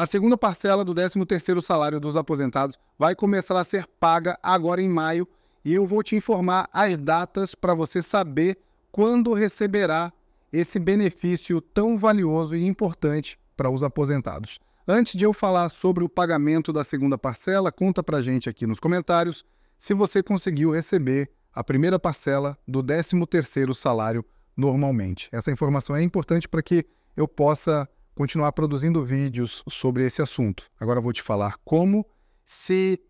A segunda parcela do 13º salário dos aposentados vai começar a ser paga agora em maio e eu vou te informar as datas para você saber quando receberá esse benefício tão valioso e importante para os aposentados. Antes de eu falar sobre o pagamento da segunda parcela, conta para gente aqui nos comentários se você conseguiu receber a primeira parcela do 13º salário normalmente. Essa informação é importante para que eu possa continuar produzindo vídeos sobre esse assunto. Agora vou te falar como, se,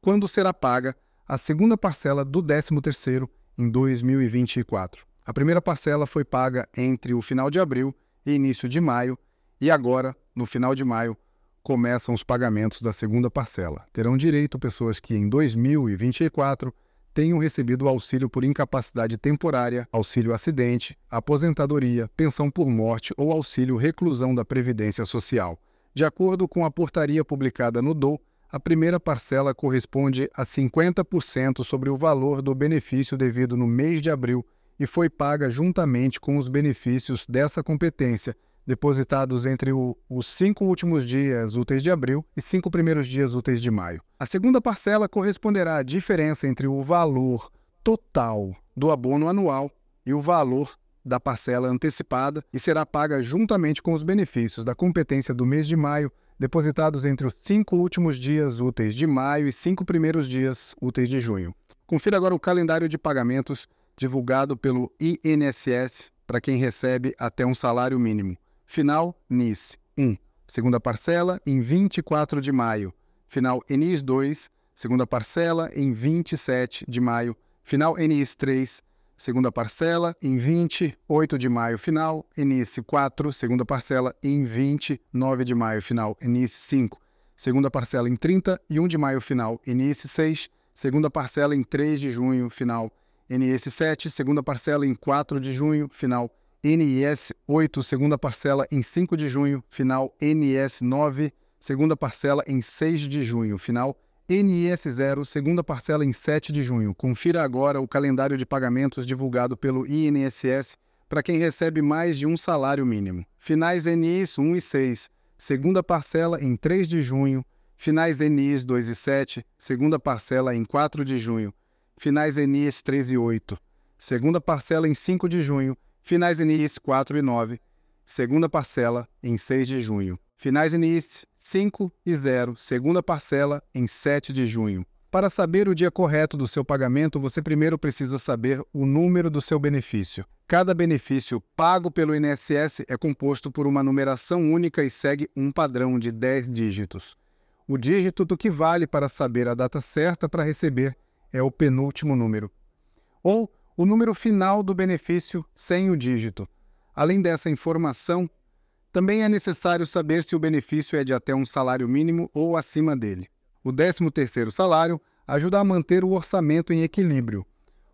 quando será paga a segunda parcela do 13º em 2024. A primeira parcela foi paga entre o final de abril e início de maio, e agora, no final de maio, começam os pagamentos da segunda parcela. Terão direito pessoas que em 2024 tenham recebido auxílio por incapacidade temporária, auxílio acidente, aposentadoria, pensão por morte ou auxílio reclusão da Previdência Social. De acordo com a portaria publicada no DOU, a primeira parcela corresponde a 50% sobre o valor do benefício devido no mês de abril e foi paga juntamente com os benefícios dessa competência depositados entre o, os cinco últimos dias úteis de abril e cinco primeiros dias úteis de maio. A segunda parcela corresponderá à diferença entre o valor total do abono anual e o valor da parcela antecipada e será paga juntamente com os benefícios da competência do mês de maio, depositados entre os cinco últimos dias úteis de maio e cinco primeiros dias úteis de junho. Confira agora o calendário de pagamentos divulgado pelo INSS para quem recebe até um salário mínimo. Final NIS 1, segunda parcela em 24 de maio. Final NIS 2, segunda parcela em 27 de maio. Final NIS 3, segunda parcela em 28 de maio. Final NIS 4, segunda parcela em 29 de maio. Final NIS 5, segunda parcela em 31 de maio. Final NIS 6, segunda parcela em 3 de junho. Final NIS 7, segunda parcela em 4 de junho. Final NIS 8, segunda parcela em 5 de junho, final NIS 9, segunda parcela em 6 de junho, final NIS 0, segunda parcela em 7 de junho. Confira agora o calendário de pagamentos divulgado pelo INSS para quem recebe mais de um salário mínimo. Finais NIS 1 e 6, segunda parcela em 3 de junho, finais NIS 2 e 7, segunda parcela em 4 de junho, finais NIS 3 e 8, segunda parcela em 5 de junho Finais NIS 4 e 9, segunda parcela em 6 de junho. Finais NIS 5 e 0, segunda parcela em 7 de junho. Para saber o dia correto do seu pagamento, você primeiro precisa saber o número do seu benefício. Cada benefício pago pelo INSS é composto por uma numeração única e segue um padrão de 10 dígitos. O dígito do que vale para saber a data certa para receber é o penúltimo número. Ou o número final do benefício sem o dígito. Além dessa informação, também é necessário saber se o benefício é de até um salário mínimo ou acima dele. O 13º salário ajuda a manter o orçamento em equilíbrio.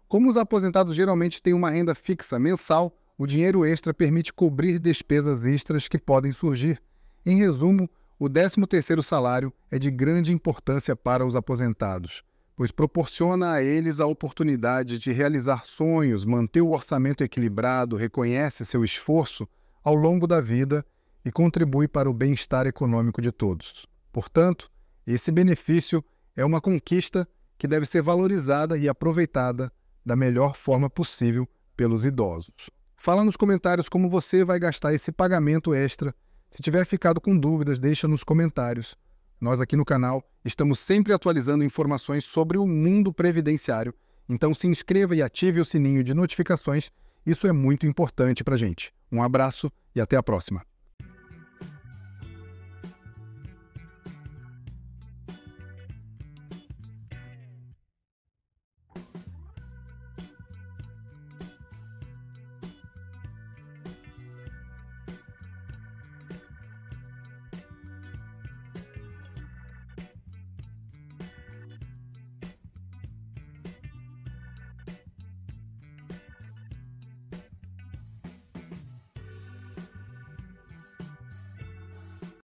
Como os aposentados geralmente têm uma renda fixa mensal, o dinheiro extra permite cobrir despesas extras que podem surgir. Em resumo, o 13º salário é de grande importância para os aposentados pois proporciona a eles a oportunidade de realizar sonhos, manter o orçamento equilibrado, reconhece seu esforço ao longo da vida e contribui para o bem-estar econômico de todos. Portanto, esse benefício é uma conquista que deve ser valorizada e aproveitada da melhor forma possível pelos idosos. Fala nos comentários como você vai gastar esse pagamento extra. Se tiver ficado com dúvidas, deixa nos comentários. Nós aqui no canal estamos sempre atualizando informações sobre o mundo previdenciário, então se inscreva e ative o sininho de notificações, isso é muito importante para gente. Um abraço e até a próxima!